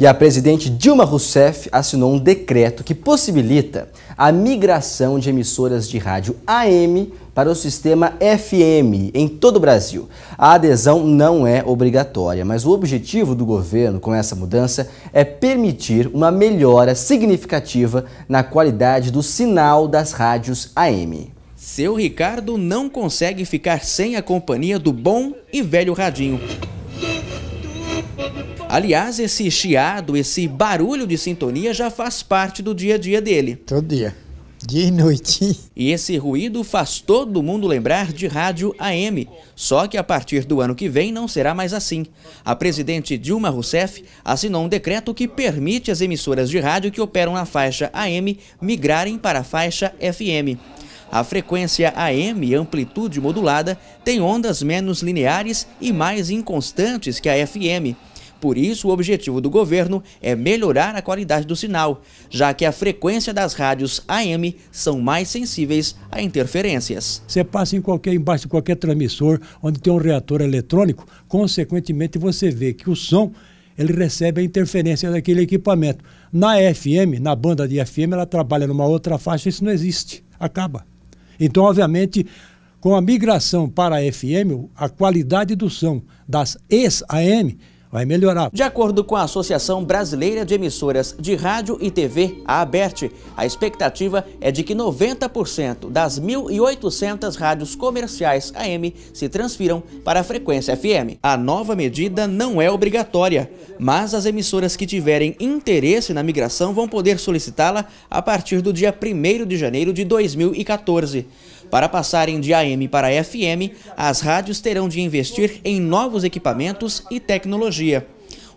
E a presidente Dilma Rousseff assinou um decreto que possibilita a migração de emissoras de rádio AM para o sistema FM em todo o Brasil. A adesão não é obrigatória, mas o objetivo do governo com essa mudança é permitir uma melhora significativa na qualidade do sinal das rádios AM. Seu Ricardo não consegue ficar sem a companhia do bom e velho radinho. Aliás, esse chiado, esse barulho de sintonia já faz parte do dia a dia dele. Todo dia. Dia e noite. E esse ruído faz todo mundo lembrar de rádio AM. Só que a partir do ano que vem não será mais assim. A presidente Dilma Rousseff assinou um decreto que permite as emissoras de rádio que operam na faixa AM migrarem para a faixa FM. A frequência AM, amplitude modulada, tem ondas menos lineares e mais inconstantes que a FM. Por isso, o objetivo do governo é melhorar a qualidade do sinal, já que a frequência das rádios AM são mais sensíveis a interferências. Você passa em qualquer, embaixo de qualquer transmissor onde tem um reator eletrônico, consequentemente você vê que o som ele recebe a interferência daquele equipamento. Na FM, na banda de FM, ela trabalha numa outra faixa, isso não existe, acaba. Então, obviamente, com a migração para a FM, a qualidade do som das ex-AM vai melhorar. De acordo com a Associação Brasileira de Emissoras de Rádio e TV, a ABERT, a expectativa é de que 90% das 1.800 rádios comerciais AM se transfiram para a frequência FM. A nova medida não é obrigatória, mas as emissoras que tiverem interesse na migração vão poder solicitá-la a partir do dia 1 de janeiro de 2014. Para passarem de AM para FM, as rádios terão de investir em novos equipamentos e tecnologia.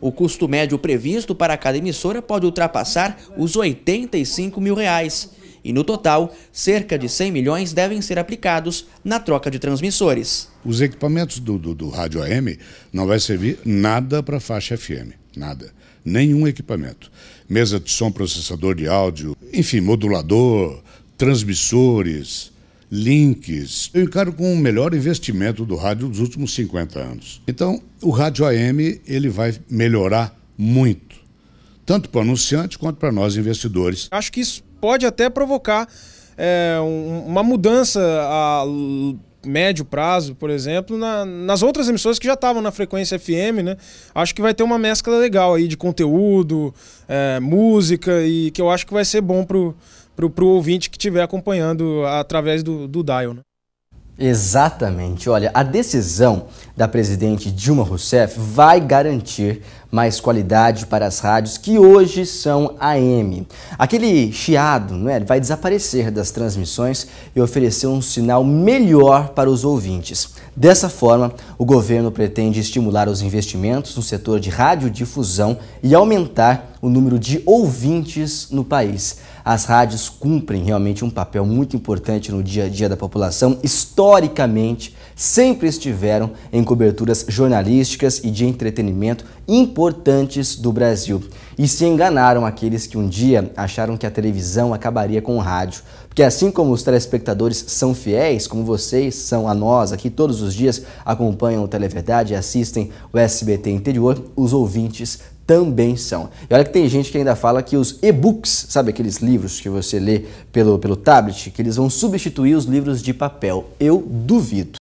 O custo médio previsto para cada emissora pode ultrapassar os 85 mil reais. E no total, cerca de 100 milhões devem ser aplicados na troca de transmissores. Os equipamentos do, do, do rádio AM não vai servir nada para a faixa FM, nada. Nenhum equipamento. Mesa de som, processador de áudio, enfim, modulador, transmissores, links. Eu encaro com o melhor investimento do rádio dos últimos 50 anos. Então, o rádio AM ele vai melhorar muito, tanto para o anunciante quanto para nós investidores. Acho que isso pode até provocar é, uma mudança a médio prazo, por exemplo, na, nas outras emissoras que já estavam na frequência FM, né? Acho que vai ter uma mescla legal aí de conteúdo, é, música e que eu acho que vai ser bom pro para o ouvinte que estiver acompanhando através do, do dial. Né? Exatamente. Olha, a decisão da presidente Dilma Rousseff vai garantir mais qualidade para as rádios que hoje são AM. Aquele chiado né, vai desaparecer das transmissões e oferecer um sinal melhor para os ouvintes. Dessa forma, o governo pretende estimular os investimentos no setor de radiodifusão e aumentar o número de ouvintes no país. As rádios cumprem realmente um papel muito importante no dia a dia da população, historicamente sempre estiveram em coberturas jornalísticas e de entretenimento importantes do Brasil. E se enganaram aqueles que um dia acharam que a televisão acabaria com o rádio. Porque assim como os telespectadores são fiéis, como vocês são a nós aqui todos os dias acompanham o Televerdade e assistem o SBT Interior, os ouvintes também são. E olha que tem gente que ainda fala que os e-books, sabe aqueles livros que você lê pelo, pelo tablet, que eles vão substituir os livros de papel. Eu duvido.